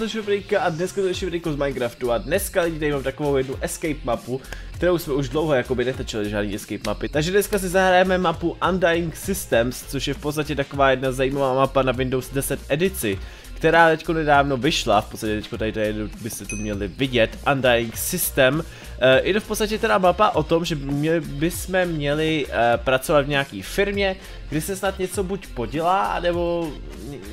vás do a dneska to je z Minecraftu a dneska lidi tady mám takovou jednu escape mapu, kterou jsme už dlouho jakoby netačili žádný escape mapy. Takže dneska si zahrajeme mapu Undying Systems, což je v podstatě taková jedna zajímavá mapa na Windows 10 edici která teď nedávno vyšla, v podstatě teď tady, tady byste to měli vidět, Undying System. Eh, je to v podstatě teda mapa o tom, že měli, bychom měli eh, pracovat v nějaký firmě, kdy se snad něco buď podělá, nebo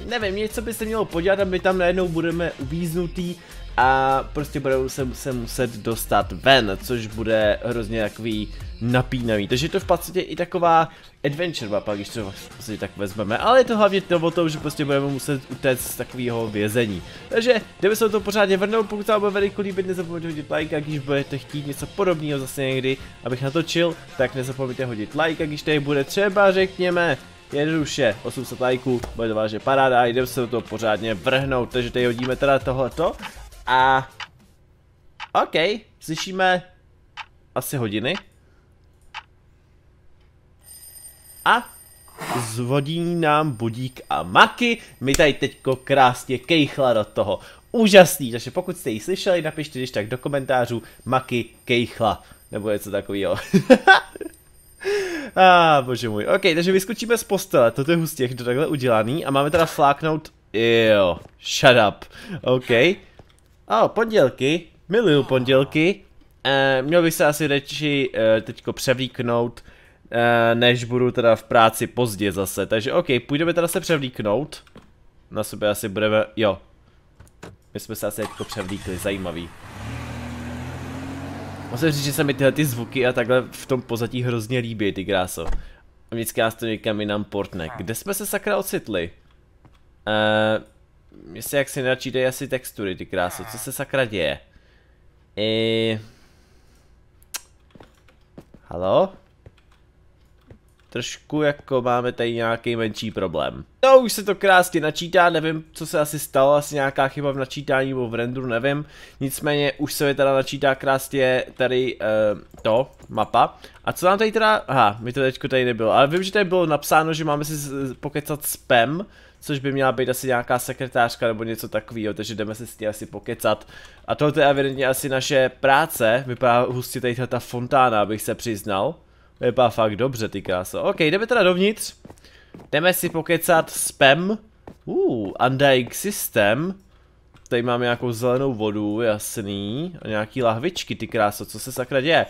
nevím, něco by se mělo podělat a my tam najednou budeme uvíznutý a prostě budeme se, se muset dostat ven, což bude hrozně takový napínavý. Takže je to v podstatě i taková adventure mapa, když to vlastně tak vezmeme, ale je to hlavně o tom, že prostě budeme muset utéct z takového vězení. Takže jdeme se do toho pořádně vrnout, pokud se vám bude veliku líbit, nezapomeňte hodit like a když budete chtít něco podobného zase někdy, abych natočil, tak nezapomeňte hodit like a když tady bude třeba řekněme jednoduše 800 lajků, bude to vážně paráda a jdeme se do toho pořádně vrhnout, takže tady hodíme teda tohleto a OK, slyšíme asi hodiny. a zvodí nám budík a maky. My tady teďko krásně kejchla do toho. Úžasný, takže pokud jste ji slyšeli, napište když tak do komentářů maky kejchla, nebo něco takového. A ah, bože můj. OK, takže vyskočíme z postele, toto je hustě, to takhle udělaný a máme teda fláknout, jo, shut up, OK. A oh, pondělky, miluju pondělky, eh, měl bych se asi radši eh, teďko převlíknout Eh, než budu teda v práci pozdě zase. Takže OK, půjdeme teda se převlíknout. Na sobě asi budeme, jo. My jsme se asi jako převlíkli, zajímavý. Musím říct, že se mi tyhle ty zvuky a takhle v tom pozadí hrozně líbí, ty kráso. Vždycky nás to někam jinam portne. Kde jsme se sakra ocitli? Eee, eh, mě se jaksi načítají asi textury, ty kráso. Co se sakra děje? Eee... Eh. Haló? trošku jako máme tady nějaký menší problém. No už se to krásně načítá, nevím co se asi stalo, asi nějaká chyba v načítání nebo v renderu, nevím. Nicméně už se mi teda načítá krásně tady uh, to, mapa. A co nám tady teda, aha, mi to teďko tady nebylo, ale vím, že tady bylo napsáno, že máme si pokecat spam, což by měla být asi nějaká sekretářka nebo něco takového, takže jdeme se s tím asi pokecat. A tohle je evidentně asi naše práce, vypadá hustě tady ta fontána, abych se přiznal. To vypadá fakt dobře, ty kráso. OK, jdeme teda dovnitř. Jdeme si pokecat spam. Uh, Undying System. Tady máme nějakou zelenou vodu, jasný. A nějaký lahvičky, ty kráso, co se sakra děje?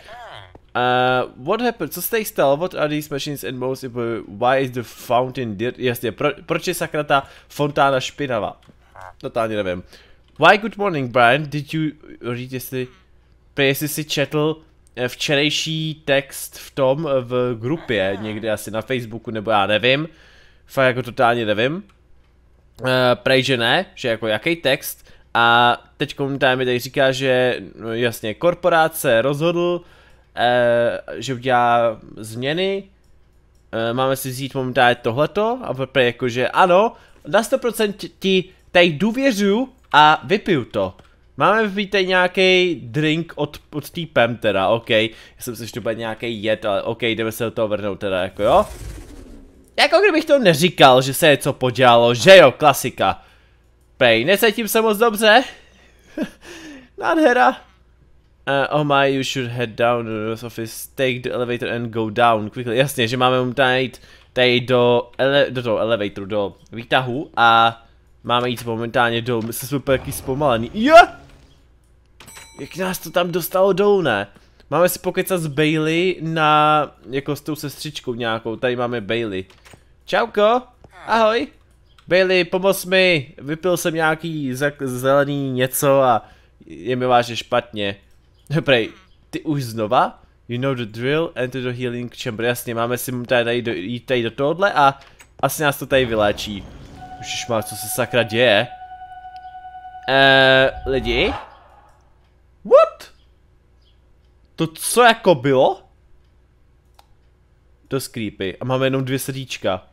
Uh, what happened? Co se tady stalo? What are these machines and most Why is the fountain dirt? Jasně, pro, proč je sakra ta fontána špinavá? Totálně nevím. Why good morning, Brian? Did you read jestli... Prej, jestli si četl Eh, včerejší text v tom, eh, v grupě, někde asi na Facebooku, nebo já nevím, fakt jako totálně nevím, eh, prej, že ne, že jako jaký text, a teď komentář mi tady říká, že no jasně, korporace rozhodl, že udělá změny, máme si vzít momentálně tohleto a prej jakože ano, na 100% ti tady důvěřuju a vypiju to. Máme víte nějaký drink od, od týpem teda, OK. Já jsem si ještě nějaký jed, ale OK, jdeme se do toho vrhnout teda, jako jo. Jako kdybych to neříkal, že se něco podělalo, že jo, klasika. Pej, necítím se moc dobře. Nádhera. Uh, oh my, you should head down to the office, take the elevator and go down quickly. Jasně, že máme mu jít tady do, ele, do toho elevatoru, do výtahu a máme jít momentálně do, My jsme super jaký zpomalený. Yeah! Jak nás to tam dostalo dolů, ne? Máme si pokecat s Bailey na... jako s tou sestřičkou nějakou, tady máme Bailey. Čauko, ahoj. Bailey, pomoz mi, vypil jsem nějaký zelený něco a je mi vážně špatně. Dobrej, ty už znova? You know the drill, enter the healing chamber, jasně, máme si tady do, jít tady do tohohle a asi nás to tady vyléčí. Už má, co se sakra děje? Eee, eh, lidi? What? To co jako bylo? To je creepy. A máme jenom dvě srdíčka.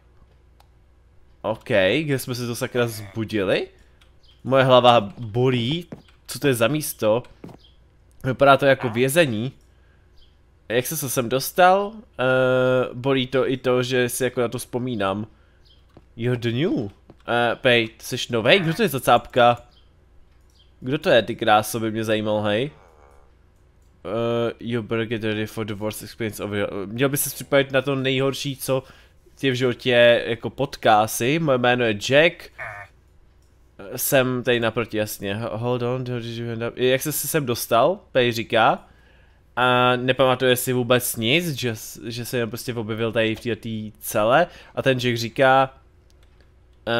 OK, kde jsme se to sakra zbudili? Moje hlava bolí. Co to je za místo? Vypadá to jako vězení. Jak se to sem dostal? Uh, bolí to i to, že si jako na to vzpomínám. You're the new. Uh, pej, jsi novej? Kdo to je za cápka? Kdo to je ty kráso, by mě zajímal, hej? Uh, eh, you better get ready for the worst experience of your... Měl by se připravit na to nejhorší, co tě v životě jako potká si. Moje jméno je Jack. Jsem tady naproti, jasně. Hold on, how did you end up? Jak jsi se sem dostal? Tady říká. A nepamatuje si vůbec nic, že, že se prostě objevil tady v této celé. A ten Jack říká, uh,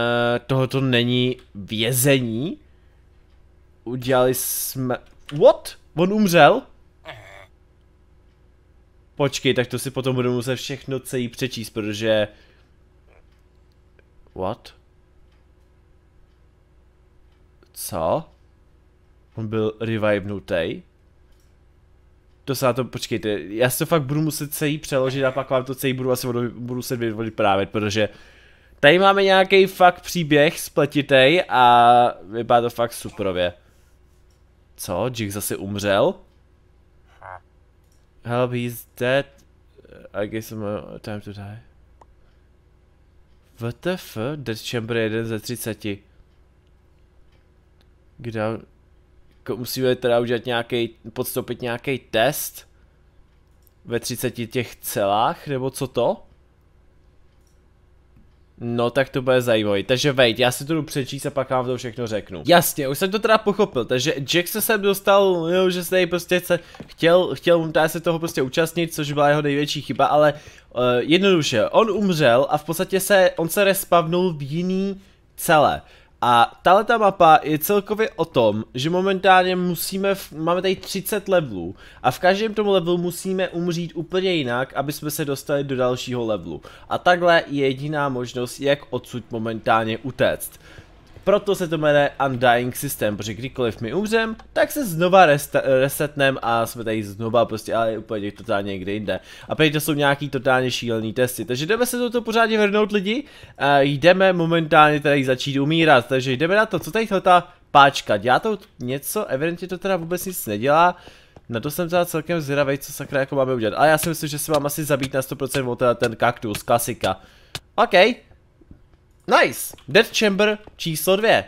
tohoto není vězení Udělali jsme... What? On umřel? Počkej, tak to si potom budu muset všechno celý přečíst, protože... What? Co? On byl revivenutý? To se na to, počkejte, já se to fakt budu muset celý přeložit a pak vám to celý budu asi budu, budu se právě, protože... Tady máme nějaký fakt příběh spletitej a vypadá to fakt suprově. Co? Jig zase umřel? Help, he's dead. I guess I'm uh, time to die. WTF? Dead Chamber 1 jeden ze 30. Kde... Jako musíme teda udělat nějaký, podstoupit nějaký test? Ve 30 těch celách, nebo co to? No tak to bude zajímavý, takže vejď, já si to jdu přečíst a pak vám to všechno řeknu. Jasně, už jsem to teda pochopil, takže Jack se sem dostal, jo, že se prostě se chtěl, chtěl Mumtaz se toho prostě účastnit, což byla jeho největší chyba, ale uh, jednoduše, on umřel a v podstatě se, on se respavnul v jiný celé. A tahle ta mapa je celkově o tom, že momentálně musíme, máme tady 30 levelů a v každém tom levelu musíme umřít úplně jinak, aby jsme se dostali do dalšího levelu. A takhle je jediná možnost, jak odsud momentálně utéct. Proto se to jmenuje Undying System, protože kdykoliv my umřem, tak se znova resetnem a jsme tady znova prostě, ale úplně totálně někde jinde. A teď to jsou nějaký totálně šílený testy, takže jdeme se do toho pořádně vrnout lidi, a jdeme momentálně tady začít umírat, takže jdeme na to, co tady ta páčka, dělá to něco, evidentně to teda vůbec nic nedělá, na to jsem teda celkem zvědavý, co sakra jako máme udělat. A já si myslím, že si mám asi zabít na 100% ten kaktus, klasika. Okay. Nice! Dead Chamber číslo dvě.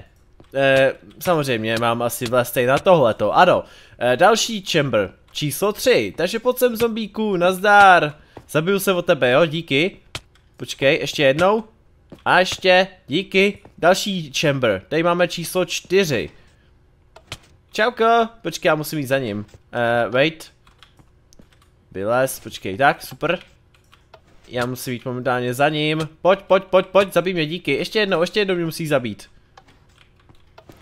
E, samozřejmě mám asi vlastně na tohleto, ano. E, další Chamber číslo tři. takže pojď sem zombíku, nazdar. Zabiju se o tebe, jo, díky. Počkej, ještě jednou. A ještě, díky. Další Chamber, tady máme číslo čtyři. Čauko, počkej, já musím jít za ním. Uh, wait. Vylez, počkej, tak, super já musím jít momentálně za ním. Pojď, pojď, pojď, pojď, zabij mě, díky. Ještě jednou, ještě jednou mě musí zabít.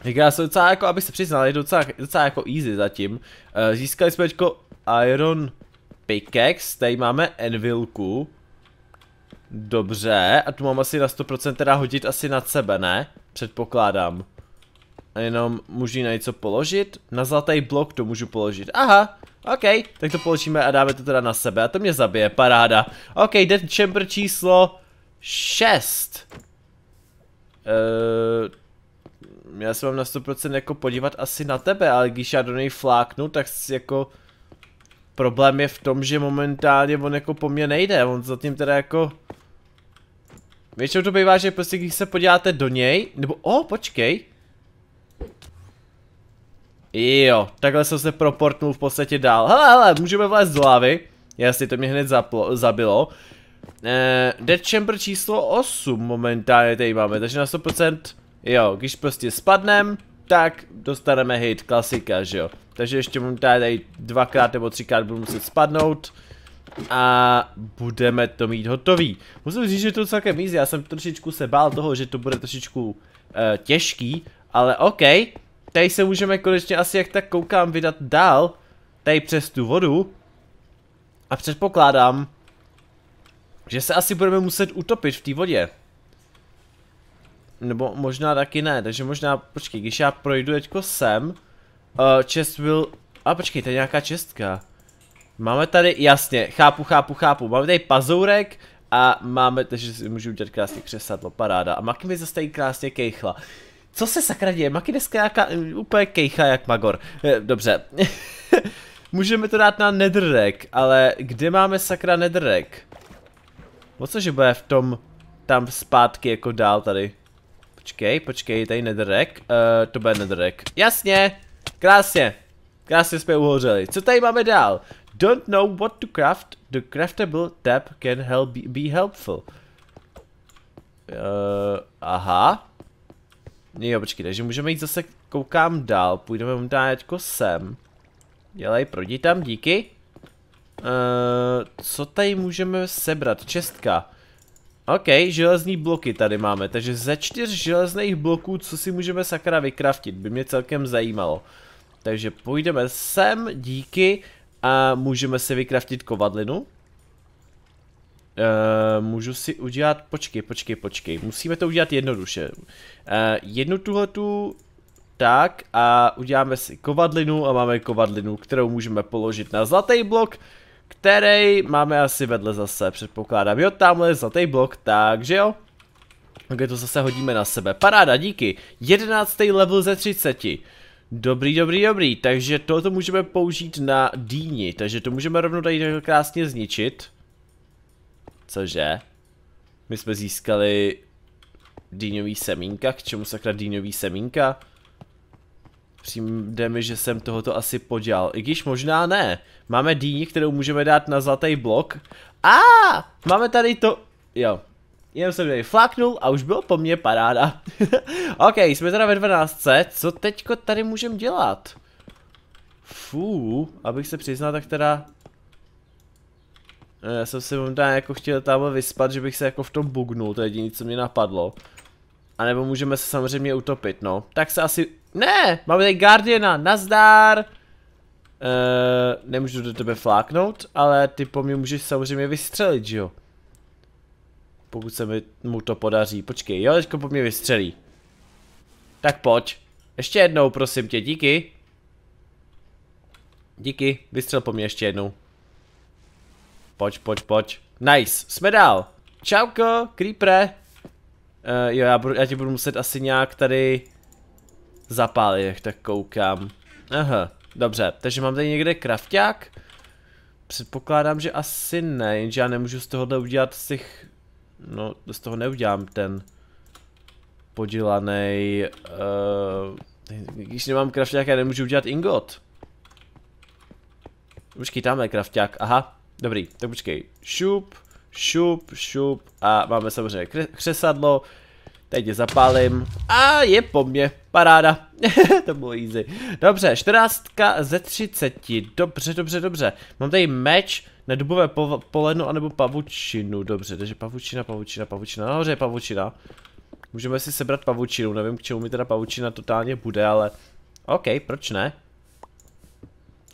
Já jsem docela jako, abych se přiznal, je docela, docela jako easy zatím. Eh, získali jsme teďko Iron Pickaxe, tady máme Envilku. Dobře, a tu mám asi na 100% teda hodit asi nad sebe, ne? Předpokládám jenom můžu na něco položit. Na zlatý blok to můžu položit. Aha, OK, tak to položíme a dáme to teda na sebe a to mě zabije, paráda. OK, Dead Chamber číslo 6. Uh, eh, já se mám na 100% jako podívat asi na tebe, ale když já do něj fláknu, tak si jako... Problém je v tom, že momentálně on jako po mně nejde, on zatím teda jako... Většinou to bývá, že prostě když se podíváte do něj, nebo o, oh, počkej, Jo, takhle jsem se proportnul v podstatě dál. Hele, hele, můžeme vlézt do lávy. Jasně, to mě hned zaplo, zabilo. Eh, Dead Chamber číslo 8 momentálně tady máme, takže na 100%, jo, když prostě spadnem, tak dostaneme hit, klasika, že jo. Takže ještě momentálně tady dvakrát nebo třikrát budu muset spadnout. A budeme to mít hotový. Musím říct, že to je celkem easy, já jsem trošičku se bál toho, že to bude trošičku eh, těžký, ale okej. Okay. Tady se můžeme konečně asi jak tak koukám vydat dál. Tady přes tu vodu. A předpokládám, že se asi budeme muset utopit v té vodě. Nebo možná taky ne, takže možná, počkej, když já projdu teďko sem, uh, eh, chest will, a počkej, to je nějaká čestka. Máme tady, jasně, chápu, chápu, chápu, máme tady pazourek a máme, takže si můžu udělat krásně křesadlo, paráda. A maky mi zase tady krásně kejchla. Co se sakra děje? Maki jaká eh, úplně kejcha jak Magor. Eh, dobře. Můžeme to dát na nedrek, ale kde máme sakra nedrek? O cože bude v tom, tam zpátky jako dál tady. Počkej, počkej, tady nedrek. Uh, eh, to bude nedrek. Jasně, krásně. Krásně jsme uhořeli. Co tady máme dál? Don't know what to craft. The craftable tab can help be helpful. Uh, aha. Jo, počkej, takže můžeme jít zase, koukám dál, půjdeme možná jaďko sem. Dělej, prodi tam, díky. Uh, co tady můžeme sebrat? Čestka. OK, železní bloky tady máme, takže ze čtyř železných bloků, co si můžeme sakra vykraftit, by mě celkem zajímalo. Takže půjdeme sem, díky, a můžeme si vykraftit kovadlinu. Uh, můžu si udělat, počkej, počkej, počkej, musíme to udělat jednoduše. Uh, jednu tuhletu tak a uděláme si kovadlinu a máme kovadlinu, kterou můžeme položit na zlatý blok, který máme asi vedle zase, předpokládám. Jo, tamhle je zlatý blok, takže jo. takže to zase hodíme na sebe. Paráda, díky. 11. level ze 30. Dobrý, dobrý, dobrý. Takže toto můžeme použít na dýni, takže to můžeme rovnou tady krásně zničit. Cože? My jsme získali dýňový semínka, k čemu sakra dýňový semínka? Přijde mi, že jsem tohoto asi podělal, i když možná ne. Máme dýni, kterou můžeme dát na zlatý blok. A máme tady to... Jo. Jenom jsem tady flaknul a už bylo po mně paráda. ok, jsme teda ve 12. Co teďko tady můžeme dělat? Fú, abych se přiznal, tak teda No, já jsem si možná jako chtěl tam vyspat, že bych se jako v tom bugnul, to je jediné, co mě napadlo. A nebo můžeme se samozřejmě utopit, no. Tak se asi... Ne! Máme tady Guardiana, nazdar! Uh, nemůžu do tebe fláknout, ale ty po mě můžeš samozřejmě vystřelit, že jo? Pokud se mi, mu to podaří. Počkej, jo, teďko po mě vystřelí. Tak pojď. Ještě jednou, prosím tě, díky. Díky, vystřel po mě ještě jednou. Pojď, pojď, pojď. Nice, jsme dál. Čauko, creepre. Uh, eh, jo, já, budu, já ti budu muset asi nějak tady zapálit, jak tak koukám. Aha, dobře, takže mám tady někde krafták. Předpokládám, že asi ne, jenže já nemůžu z tohohle udělat z těch... No, z toho neudělám ten podělaný. Uh, eh, když nemám krafták, já nemůžu udělat ingot. Počkej, tamhle krafták, aha. Dobrý, tak počkej. Šup, šup, šup a máme samozřejmě křesadlo. Teď je zapálím a je po mně, paráda, to bylo easy. Dobře, 14 ze 30, dobře, dobře, dobře. Mám tady meč, na po poleno anebo pavučinu, dobře, takže pavučina, pavučina, pavučina, nahoře je pavučina. Můžeme si sebrat pavučinu, nevím k čemu mi teda pavučina totálně bude, ale OK, proč ne?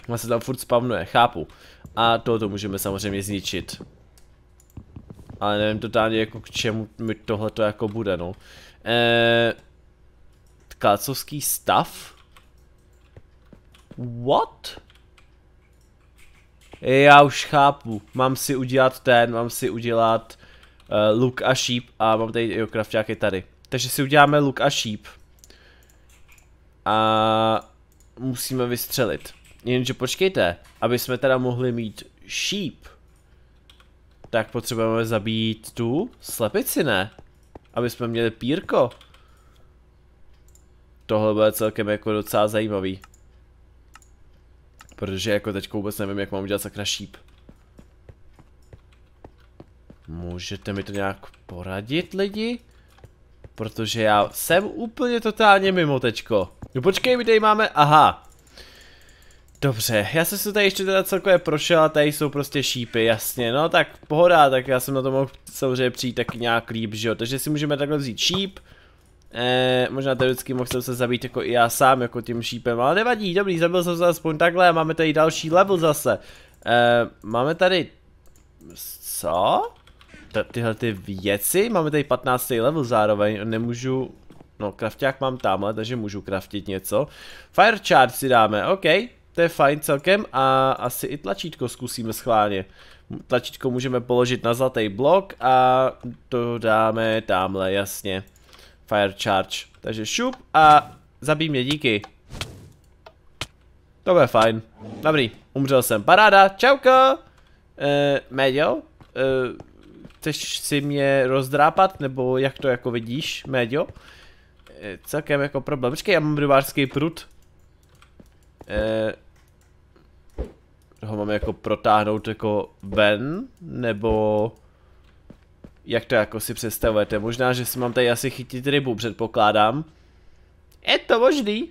Ona se tam furt spavnuje, chápu. A tohoto můžeme samozřejmě zničit. Ale nevím totálně jako k čemu mi tohle to jako bude, no. Eee, eh, tkácovský stav? What? Já už chápu. Mám si udělat ten, mám si udělat uh, luk a šíp a mám tady, jo, krafťák je tady. Takže si uděláme luk a šíp. A musíme vystřelit. Jenže počkejte, aby jsme teda mohli mít sheep, tak potřebujeme zabít tu slepici, ne? Aby jsme měli pírko. Tohle bude celkem jako docela zajímavý. Protože jako teď vůbec nevím, jak mám udělat sakra šíp. Můžete mi to nějak poradit, lidi? Protože já jsem úplně totálně mimo teďko. No počkej, my tady máme, aha. Dobře, já jsem se tady ještě teda celkově prošel a tady jsou prostě šípy, jasně, no tak pohoda, tak já jsem na to mohl samozřejmě přijít taky nějak líp, že jo, takže si můžeme takhle vzít šíp, Eh, možná teoreticky mohl jsem se zabít jako i já sám, jako tím šípem, ale nevadí, dobrý, zabil jsem se aspoň takhle, máme tady další level zase. Eh, máme tady... Co? T tyhle ty věci? Máme tady 15. level zároveň, nemůžu... No, krafták mám tamhle, takže můžu kraftit něco. Fire charge si dáme, okej. Okay. To je fajn celkem a asi i tlačítko zkusíme schválně. Tlačítko můžeme položit na zlatý blok a to dáme tamhle, jasně. Fire charge. Takže šup a zabij mě, díky. To bude fajn. Dobrý, umřel jsem. Paráda, čauko! Eh, Médio? Eh, chceš si mě rozdrápat, nebo jak to jako vidíš, Médio? Eh, celkem jako problém. Počkej, já mám rybářský prut. Eh, ho mám jako protáhnout jako ven, nebo jak to jako si představujete? Možná, že si mám tady asi chytit rybu, předpokládám. Je to možný.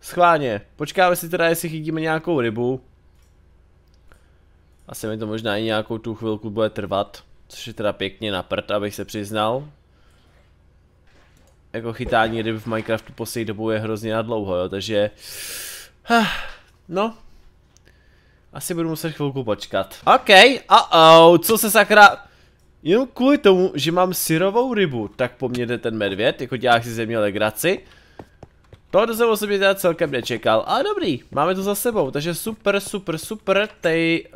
Schválně. Počkáme si teda, jestli chytíme nějakou rybu. Asi mi to možná i nějakou tu chvilku bude trvat. Což je teda pěkně na prd, abych se přiznal. Jako chytání ryb v Minecraftu poslední dobou je hrozně na dlouho, jo, takže... No, asi budu muset chvilku počkat. OK, uh-oh, co se sakra... Jenom kvůli tomu, že mám syrovou rybu, tak po mně jde ten medvěd, jako dělá si ze mě legraci. Tohle jsem osobně teda celkem nečekal, ale dobrý, máme to za sebou, takže super, super, super, tej,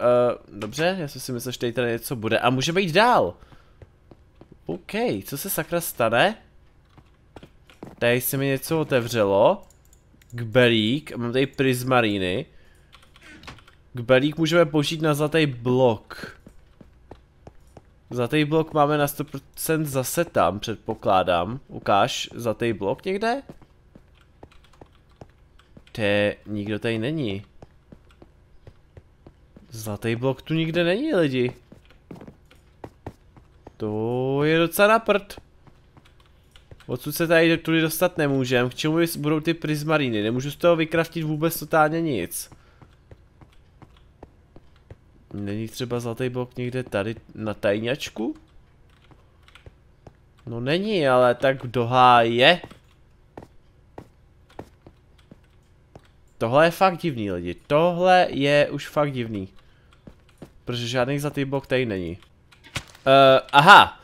uh, dobře, já jsem si myslel, že tady tady něco bude a můžeme jít dál. OK, co se sakra stane? Tady se mi něco otevřelo. Kberík, mám tady prismaríny. Balík můžeme použít na zlatý blok. Zlatý blok máme na 100% zase tam, předpokládám. Ukáž zlatý blok někde? Té, nikdo tady není. Zlatý blok tu nikde není, lidi. To je docela na prd. Odsud se tady tudy dostat nemůžem. K čemu budou ty prismaríny? Nemůžu z toho vykraftit vůbec totálně nic. Není třeba zlatý blok někde tady na tajňačku? No není, ale tak dohá je? Tohle je fakt divný lidi, tohle je už fakt divný. Protože žádný zlatý blok tady není. Uh, aha,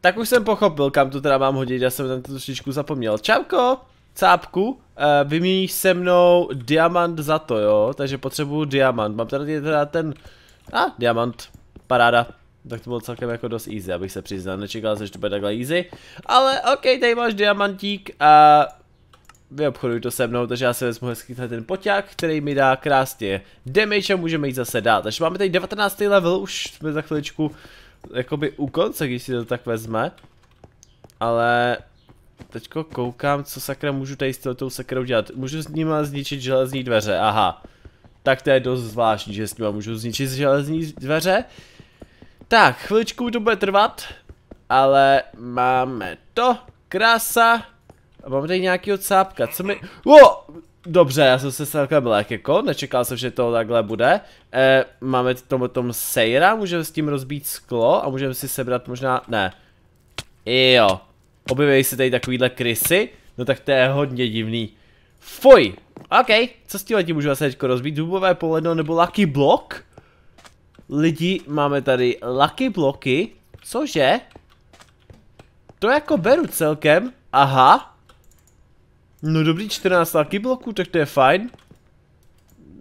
tak už jsem pochopil, kam tu teda mám hodit, já jsem tam tu trošičku zapomněl. Čapko, cápku, uh, vyměníš se mnou diamant za to, jo? Takže potřebuju diamant, mám tady teda ten a, ah, diamant. Paráda. Tak to bylo celkem jako dost easy, abych se přiznal. Nečekal jsem, že to bude takhle easy. Ale OK, tady máš diamantík a vyobchoduj to se mnou, takže já se vezmu hezky ten poťák, který mi dá krásně damage a můžeme jít zase dát. Takže máme tady 19. level, už jsme za chviličku jakoby u konce, když si to tak vezme. Ale teďko koukám, co sakra můžu tady s tou sakrou dělat. Můžu s ním zničit železní dveře, aha tak to je dost zvláštní, že s tím můžu zničit železní dveře. Tak, chviličku to bude trvat, ale máme to, krása. A mám tady nějakýho cápka, co mi... Wow! Dobře, já jsem se celkem lék jako, nečekal jsem, že to takhle bude. E, máme tomu tom sejra, můžeme s tím rozbít sklo a můžeme si sebrat možná, ne. Jo, objeví se tady takovýhle krysy, no tak to je hodně divný. Foj! OK, co s tím tím můžu zase rozbít? Dubové poledno nebo Lucky Block? Lidi, máme tady Lucky bloky. cože? To jako beru celkem, aha. No dobrý, 14 Lucky bloků, tak to je fajn.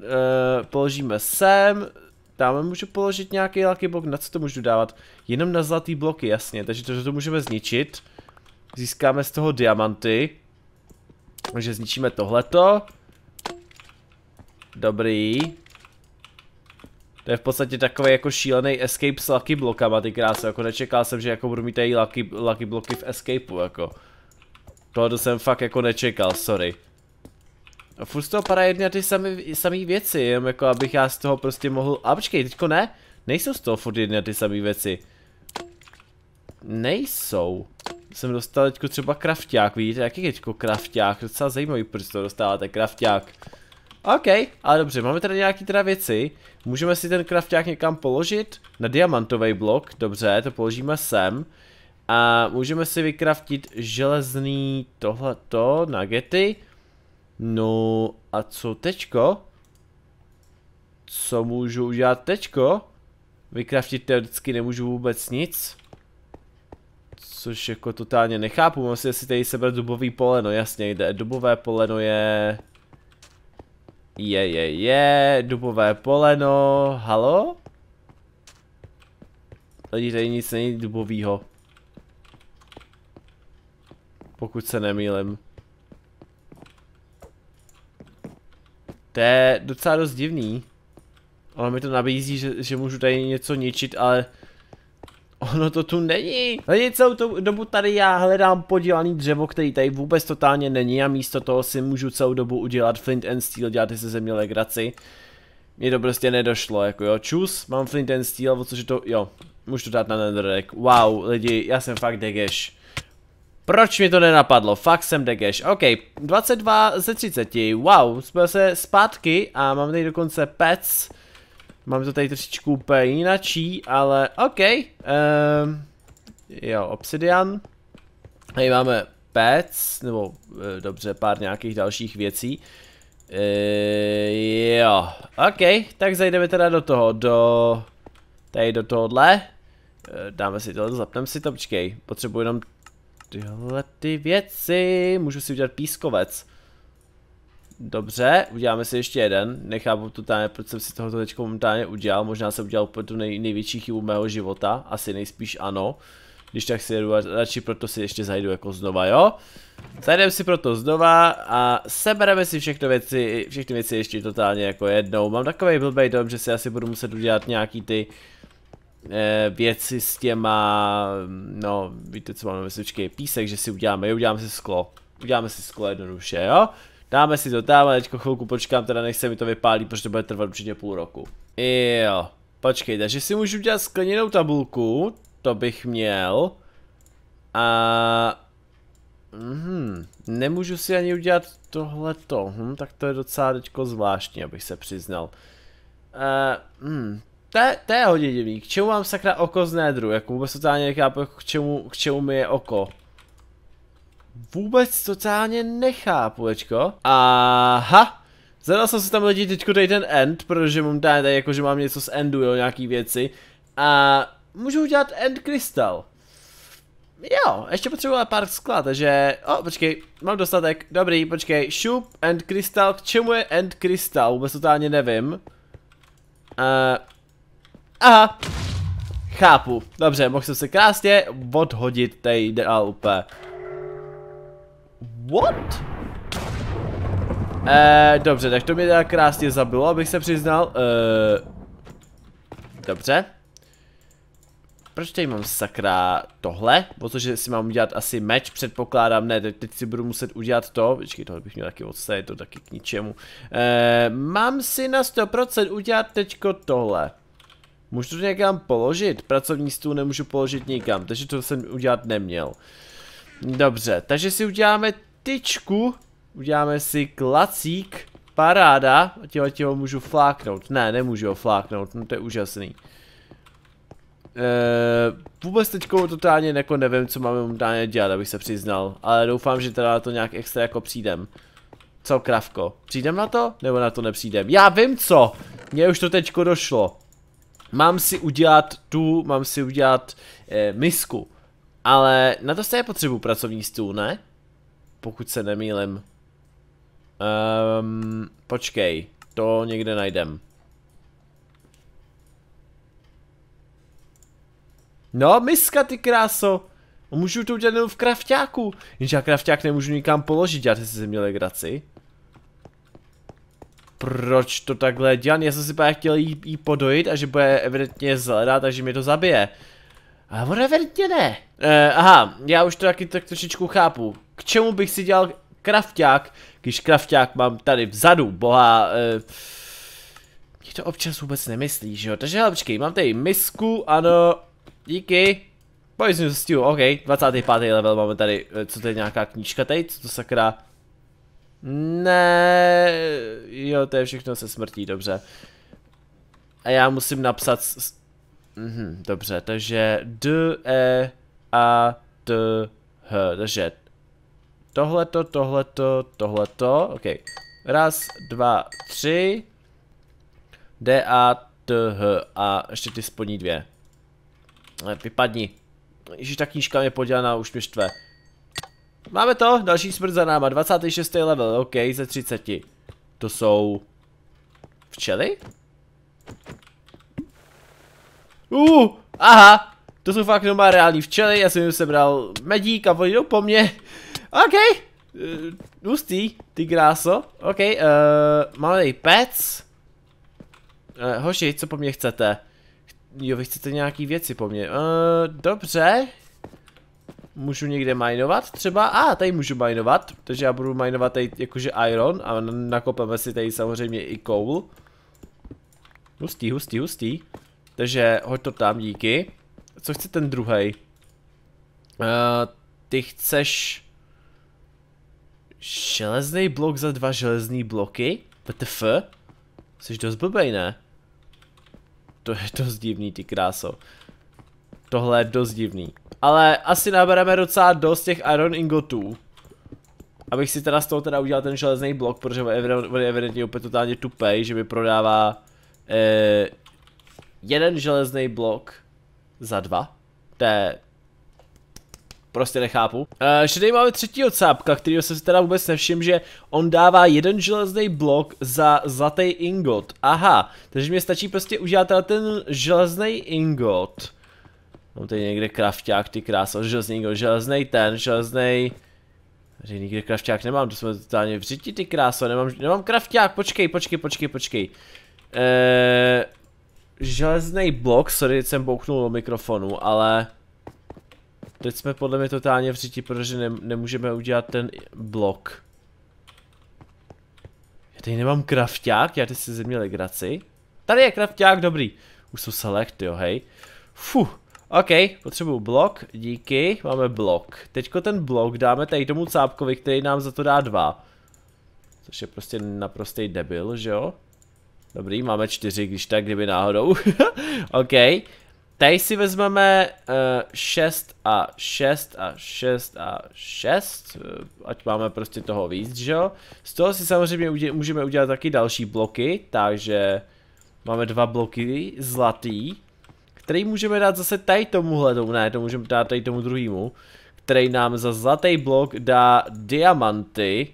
E, položíme sem, tam můžu položit nějaký Lucky Block, na co to můžu dávat? Jenom na zlatý bloky, jasně, takže to, to můžeme zničit. Získáme z toho diamanty. Takže zničíme tohleto. Dobrý. To je v podstatě takový jako šílený escape s lucky blokama, ty krásy, jako nečekal jsem, že jako budu mít tady lucky, lucky bloky v escapeu, jako. Tohle jsem fakt jako nečekal, sorry. A furt z toho padá jedny a ty samý, samý věci, jenom jako abych já z toho prostě mohl... A počkej, teďko ne, nejsou z toho furt jedny a ty samý věci. Nejsou jsem dostal teďko třeba krafták, vidíte, jaký je teďko krafták, docela zajímavý, proč to dostáváte, krafták. OK, ale dobře, máme tady nějaký teda věci, můžeme si ten krafták někam položit, na diamantový blok, dobře, to položíme sem. A můžeme si vykraftit železný tohleto, gety. No a co tečko? Co můžu udělat tečko? Vykraftit teoreticky nemůžu vůbec nic. Což jako totálně nechápu, mám si tady sebrat dubový poleno, jasně jde, dubové poleno je... Je, je, je, dubové poleno, halo? Tady tady nic není dubovýho. Pokud se nemýlim. To je docela dost divný. Ono mi to nabízí, že, že můžu tady něco ničit, ale Ono to tu není. Není celou tu dobu tady já hledám podělaný dřevo, který tady vůbec totálně není a místo toho si můžu celou dobu udělat flint and steel, dělat se ze mě legraci. Mně to prostě nedošlo, jako jo, čus, mám flint and steel, což je to, jo, můžu to dát na netherrack. Wow, lidi, já jsem fakt degeš. Proč mi to nenapadlo? Fakt jsem degeš. OK, 22 ze 30. Wow, jsme se zpátky a mám tady dokonce pets. Mám to tady trošičku úplně jináčí, ale OK. Um, jo, obsidian. Tady máme pec, nebo e, dobře, pár nějakých dalších věcí. E, jo, OK, tak zajdeme teda do toho, do... Tady do tohohle. E, dáme si tohle, zapneme si to, počkej. Potřebuji jenom tyhle ty věci. Můžu si udělat pískovec. Dobře, uděláme si ještě jeden. Nechápu totálně, proč jsem si tohoto teď momentálně udělal. Možná jsem udělal tu nej, největší chybu mého života. Asi nejspíš ano. Když tak si jedu, radši proto si ještě zajdu jako znova, jo? Zajdeme si proto znova a sebereme si všechny věci, všechny věci ještě totálně jako jednou. Mám takový blbej dom, že si asi budu muset udělat nějaký ty eh, věci s těma, no víte co máme mysličky, písek, že si uděláme, jo, uděláme si sklo. Uděláme si sklo jednoduše, jo? Dáme si to tam, a teďko chvilku počkám, teda nech se mi to vypálí, protože to bude trvat určitě půl roku. Jo, počkej, takže si můžu udělat skleněnou tabulku, to bych měl. A... Mhm, nemůžu si ani udělat tohleto, hm, tak to je docela teďko zvláštní, abych se přiznal. Uh, hm, to je hodně divný, k čemu mám sakra oko z nédru, jako vůbec totálně nechápu, k čemu, k čemu mi je oko vůbec totálně nechápu, ječko. Aha, zadal jsem si tam lidi teďko tady ten end, protože mám tady, tady jako, že mám něco z endu, jo, nějaký věci. A můžu udělat end krystal. Jo, ještě potřebovala pár skla, takže... O, počkej, mám dostatek. Dobrý, počkej. Šup, end krystal. K čemu je end krystal? Vůbec totálně nevím. Uh, aha. Chápu. Dobře, mohl jsem se krásně odhodit tady dál úplně. What? Eh, dobře, tak to mě tak krásně zabilo, abych se přiznal. Eh, dobře. Proč tady mám sakra tohle? Protože si mám udělat asi meč, předpokládám, ne, teď, si budu muset udělat to, počkej, tohle bych měl taky odstavit, to taky k ničemu. Eh, mám si na 100% udělat teďko tohle. Můžu to někam položit, pracovní stůl nemůžu položit nikam, takže to jsem udělat neměl. Dobře, takže si uděláme tyčku. Uděláme si klacík. Paráda. A těho, těho můžu fláknout. Ne, nemůžu ho fláknout, no to je úžasný. Eee, eh, vůbec teďko totálně jako nevím, co máme momentálně dělat, abych se přiznal. Ale doufám, že teda na to nějak extra jako přijdem. Co, kravko? Přijdem na to? Nebo na to nepřijdem? Já vím co! Mně už to teďko došlo. Mám si udělat tu, mám si udělat eh, misku. Ale na to stejně potřebu pracovní stůl, ne? pokud se nemýlim. Um, ehm, počkej, to někde najdem. No, miska ty kráso! Můžu to udělat jenom v krafťáku, jenže já krafťák nemůžu nikam položit, děláte si ze graci. Proč to takhle dělám? Já jsem si právě chtěl jí, jí podojit a že bude evidentně zhledat, takže mě to zabije. A vertě ne. Uh, aha, já už to taky tak trošičku chápu. K čemu bych si dělal krafták, když krafták mám tady vzadu, boha. Uh, mě to občas vůbec nemyslí, že jo? Takže hele, mám tady misku, ano, díky. Poison Stew, ok, 25. level máme tady, eh, co to je nějaká knížka tady, co to sakra? Ne, jo, to je všechno se smrtí, dobře. A já musím napsat Mhm, dobře, takže D, E, A, T, H, takže tohleto, tohleto, tohleto, ok. Raz, dva, tři, D, A, T, H a ještě ty spodní dvě. Eh, vypadni. Ježiš, ta knížka je podělaná, už mě štve. Máme to, další smrt za náma, 26. level, ok, ze 30. To jsou... Včely? Uh, aha, to jsou fakt normální reální včely, já jsem jim sebral medík a oni jdou po mně. OK, uh, hustý, ty gráso. OK, uh, eh, malý pec. Uh, hoši, co po mně chcete? Jo, vy chcete nějaký věci po mně. Uh, dobře. Můžu někde minovat třeba? A, ah, tady můžu minovat. Takže já budu minovat tady jakože iron a nakopeme si tady samozřejmě i coal. Hustý, hustý, hustý. Takže hoď to tam, díky. Co chce ten druhý? Uh, eh, ty chceš... Železný blok za dva železní bloky? WTF? Jsi dost blbej, ne? To je dost divný, ty kráso. Tohle je dost divný. Ale asi nabereme docela dost těch iron ingotů. Abych si teda z toho teda udělal ten železný blok, protože on je evidentně úplně totálně tupej, že mi prodává... Eh, jeden železný blok za dva. To je... Prostě nechápu. Uh, eh, že tady máme třetího cápka, kterýho jsem si teda vůbec nevšiml, že on dává jeden železný blok za zlatý ingot. Aha, takže mi stačí prostě udělat teda ten železný ingot. Mám tady někde krafťák, ty krásno železný ingot, železný ten, železný... Že nikde krafťák nemám, to jsme totálně v ty krásno, nemám, nemám krafťák, počkej, počkej, počkej, počkej. Uh, železný blok, sorry, jsem bouchnul do mikrofonu, ale teď jsme podle mě totálně v řiti, protože ne, nemůžeme udělat ten blok. Já tady nemám krafták, já teď si země legraci. Tady je krafták, dobrý. Už jsou select, jo, hej. Fu, OK, potřebuju blok, díky, máme blok. Teďko ten blok dáme tady tomu cápkovi, který nám za to dá dva. Což je prostě naprostý debil, že jo? Dobrý, máme čtyři, když tak, kdyby náhodou. OK. Tady si vezmeme uh, a 6 a 6 a 6, eh, ať máme prostě toho víc, že jo? Z toho si samozřejmě udě můžeme udělat taky další bloky, takže máme dva bloky zlatý, který můžeme dát zase tady tomuhle tomu, ne, to můžeme dát tady tomu druhému, který nám za zlatý blok dá diamanty,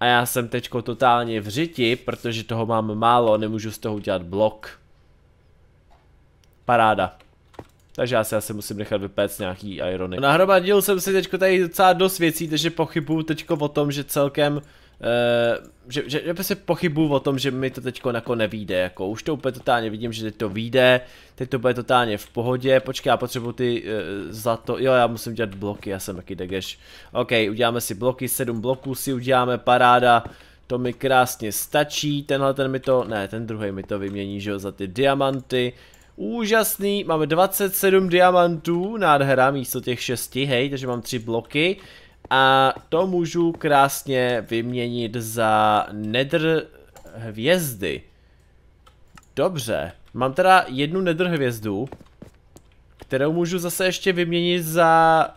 a já jsem teďko totálně v řiti, protože toho mám málo, nemůžu z toho udělat blok. Paráda. Takže já si asi musím nechat vypéct nějaký irony. Nahromadil jsem si teďko tady docela dost věcí, takže pochybuju teďko o tom, že celkem Eh, že, že, že se prostě pochybuju o tom, že mi to teď jako nevíde, jako už to úplně totálně vidím, že teď to vyjde, teď to bude totálně v pohodě, počkej, já potřebuji ty uh, za to, jo, já musím dělat bloky, já jsem taky degeš. OK, uděláme si bloky, sedm bloků si uděláme, paráda, to mi krásně stačí, tenhle ten mi to, ne, ten druhý mi to vymění, že jo, za ty diamanty, Úžasný, máme 27 diamantů, nádhera místo těch 6, hej, takže mám 3 bloky. A to můžu krásně vyměnit za nedr hvězdy. Dobře, mám teda jednu nedr hvězdu, kterou můžu zase ještě vyměnit za...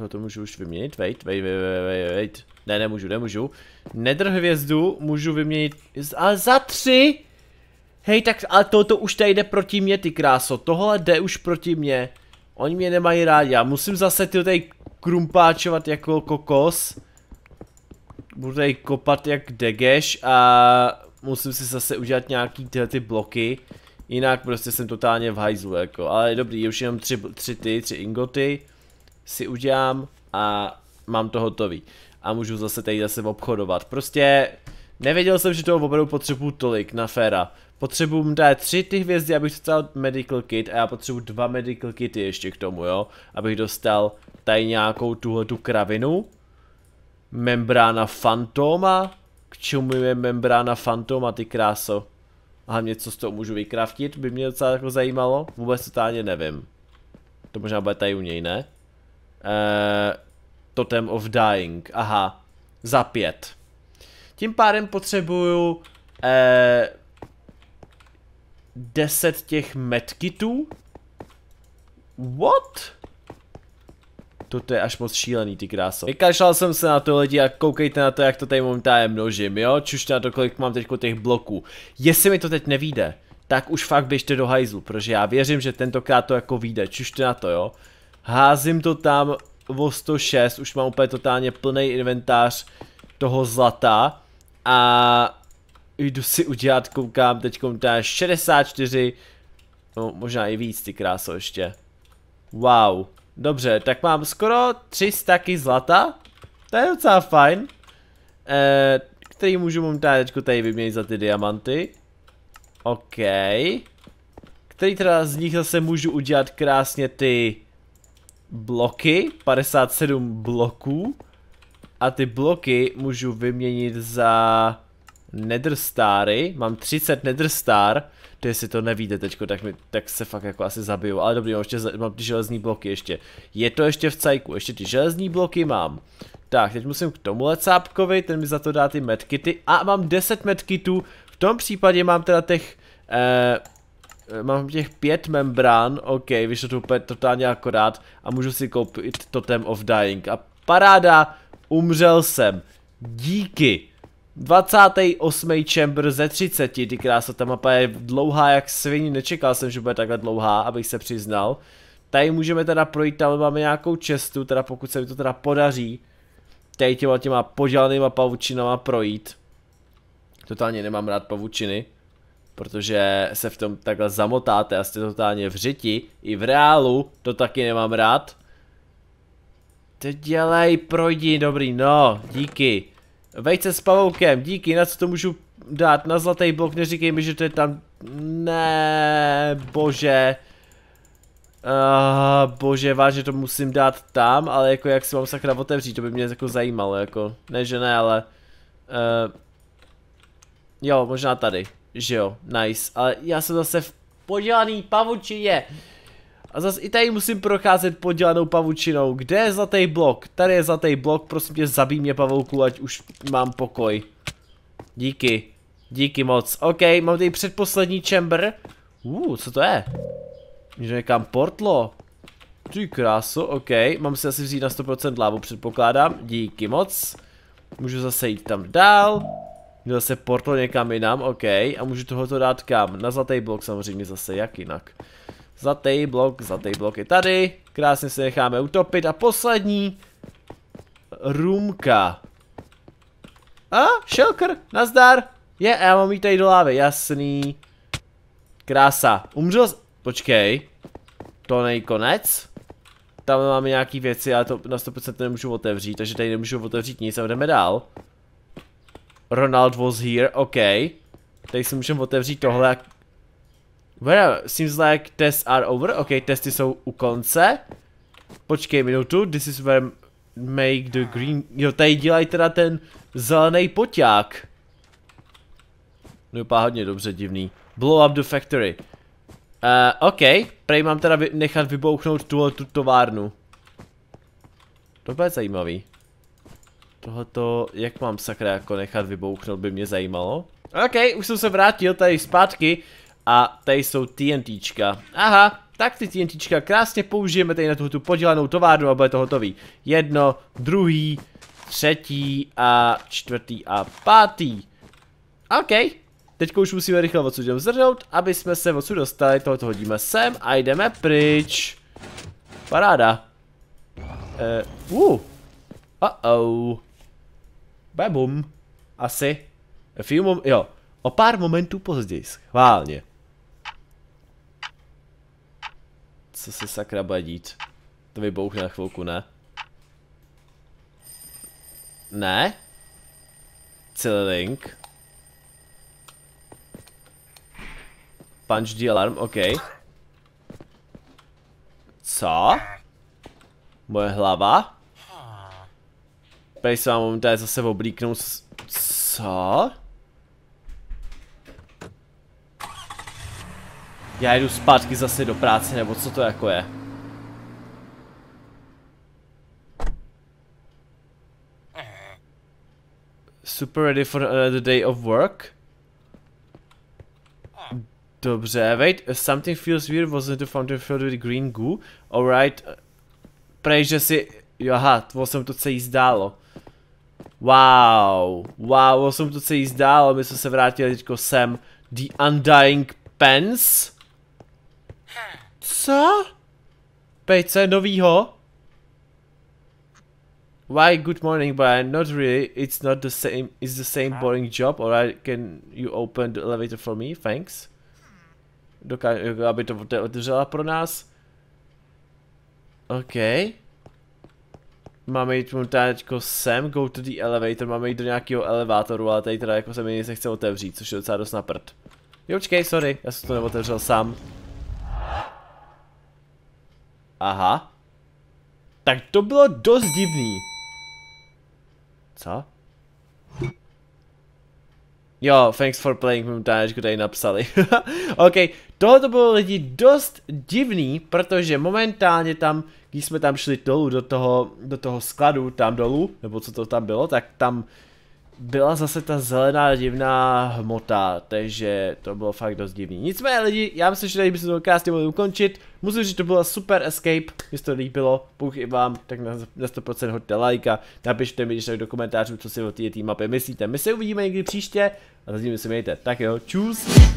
Uh, to můžu už vyměnit, wait, wait, wait, wait, wait, wait. Ne, nemůžu, nemůžu. Nedr hvězdu můžu vyměnit, ale za tři! Hej, tak, ale toto už tady jde proti mě, ty kráso, tohle jde už proti mě. Oni mě nemají rádi, já musím zase ty tady krumpáčovat jako kokos. Budu tady kopat jak degeš a musím si zase udělat nějaký tyhle ty bloky. Jinak prostě jsem totálně v hajzlu jako, ale dobrý, už jenom tři, tři ty, tři ingoty si udělám a mám to hotový. A můžu zase tady zase obchodovat. Prostě nevěděl jsem, že toho opravdu potřebuju tolik na Fera. Potřebuju dát tři ty hvězdy, abych dostal medical kit a já potřebuju dva medical kity ještě k tomu, jo. Abych dostal tady nějakou tuhle tu kravinu. Membrána fantoma. K čemu je membrána fantoma, ty kráso? A něco z toho můžu vykraftit, by mě docela jako zajímalo. Vůbec to ani nevím. To možná bude tady u něj, ne? Eee, eh, Totem of Dying, aha. Za pět. Tím pádem potřebuju eh, 10 těch medkitů. What? Toto je až moc šílený, ty kráso. Vykašlal jsem se na to lidi a koukejte na to, jak to tady momentálně množím, jo? Čušte na to, kolik mám teď těch bloků. Jestli mi to teď nevíde, tak už fakt běžte do hajzlu, protože já věřím, že tentokrát to jako vyjde, čušte na to, jo? Házím to tam o 106, už mám úplně totálně plný inventář toho zlata a jdu si udělat, koukám teď komentá 64, no možná i víc ty kráso ještě. Wow. Dobře, tak mám skoro 300 zlata. To je docela fajn. Eh, který můžu momentálně teďko tady vyměnit za ty diamanty. OK. Který teda z nich zase můžu udělat krásně ty bloky. 57 bloků. A ty bloky můžu vyměnit za Netherstary, mám 30 Netherstar, to jestli to nevíte teďko, tak, mi, tak se fakt jako asi zabiju, ale dobrý, mám, ještě, mám ty železní bloky ještě, je to ještě v cajku, ještě ty železní bloky mám. Tak, teď musím k tomu lecápkovi, ten mi za to dá ty medkity a mám 10 medkitů, v tom případě mám teda těch, eh, eh, mám těch pět membrán, ok, vyšlo to úplně totálně akorát a můžu si koupit Totem of Dying a paráda, umřel jsem, díky. 28. chamber ze 30, ty krása, ta mapa je dlouhá jak svině, nečekal jsem, že bude takhle dlouhá, abych se přiznal. Tady můžeme teda projít, tam máme nějakou čestu, teda pokud se mi to teda podaří, tady těma, těma podělanýma pavučinama projít. Totálně nemám rád pavučiny, protože se v tom takhle zamotáte a jste totálně v řiti. I v reálu to taky nemám rád. To dělej, projdi, dobrý, no, díky. Vejce s pavoukem, díky, na co to můžu dát? Na zlatý blok, neříkej mi, že to je tam... Ne, bože. Uh, bože, vážně to musím dát tam, ale jako jak si mám sakra otevřít, to by mě jako zajímalo, jako. Ne, že ne, ale... Uh, jo, možná tady, že jo, nice, ale já jsem zase v podělaný pavučině. A zase i tady musím procházet podělanou pavučinou. Kde je zlatý blok? Tady je zlatý blok, prosím tě zabij mě pavouku, ať už mám pokoj. Díky. Díky moc. OK, mám tady předposlední chamber. Uh, co to je? Že někam portlo. Ty kráso, ok. Mám si asi vzít na 100% lávu, předpokládám. Díky moc. Můžu zase jít tam dál. Zase portlo někam jinam, ok. A můžu tohoto dát kam? Na zlatý blok samozřejmě zase, jak jinak. Zlatý blok, zlatý blok je tady. Krásně se necháme utopit. A poslední rumka. A, šelkr, nazdar. Je, já mám jít tady do lávy, jasný. Krása. Umřel z... Počkej. To nejkonec. Tam máme nějaký věci, já to na 100% nemůžu otevřít, takže tady nemůžu otevřít nic a jdeme dál. Ronald was here, OK. Tady si můžeme otevřít tohle a Well, seems like tests are over. OK, testy jsou u konce. Počkej minutu, this is where make the green... Jo, tady dělají teda ten zelený poťák. No vypadá hodně dobře, divný. Blow up the factory. Uh, OK, prej mám teda vy nechat vybouchnout tuhle tu továrnu. To bude zajímavý. Tohleto, jak mám sakra jako nechat vybouchnout, by mě zajímalo. OK, už jsem se vrátil tady zpátky a tady jsou TNTčka. Aha, tak ty TNTčka krásně použijeme tady na tuhle tu podělanou továrnu a bude to hotový. Jedno, druhý, třetí a čtvrtý a pátý. OK, Teď už musíme rychle odsud jdem zrnout, aby jsme se odsud dostali, tohoto hodíme sem a jdeme pryč. Paráda. Eh, uh, uh-oh. Babum. Asi. Few jo. O pár momentů později, schválně. co se sakra bude dít. To vybouchne na chvilku, ne? Ne? link. Punch the alarm, ok. Co? Moje hlava? Pej se vám momentálně zase oblíknout. Co? Já jdu zpátky zase do práce, nebo co to jako je? Super ready for another uh, the day of work? Dobře, wait, uh, something feels weird, wasn't the fountain filled with green goo? Alright, uh, prej, že si, jo aha, to jsem to celý zdálo. Wow, wow, jsem to celý zdálo, my jsme se vrátili teďko sem. The Undying Pence? Co? Pej, co je novýho? Why good morning, but not really. It's not the same. It's the same boring job. Alright, can you open the elevator for me? Thanks. Dokáže, aby to otevřela pro nás. Okay. Máme jít možná teďko sem, go to the elevator, máme jít do nějakého elevátoru, ale tady teda jako se mi nic nechce otevřít, což je docela dost na prd. Jo, počkej, sorry, já jsem to neotevřel sám. Aha. Tak to bylo dost divný. Co? Jo, thanks for playing momentáčku tady napsali. ok, tohle to bylo lidi dost divný, protože momentálně tam, když jsme tam šli dolů do toho, do toho skladu, tam dolů, nebo co to tam bylo, tak tam byla zase ta zelená divná hmota, takže to bylo fakt dost divný. Nicméně lidi, já myslím, že tady bychom to krásně mohli ukončit. Musím říct, že to byla super escape, mi to líbilo, pokud i vám, tak na, na 100% hoďte lajka, napište mi když do komentářů, co si o té mapě myslíte. My se uvidíme někdy příště a zatím se mějte. Tak jo, čus!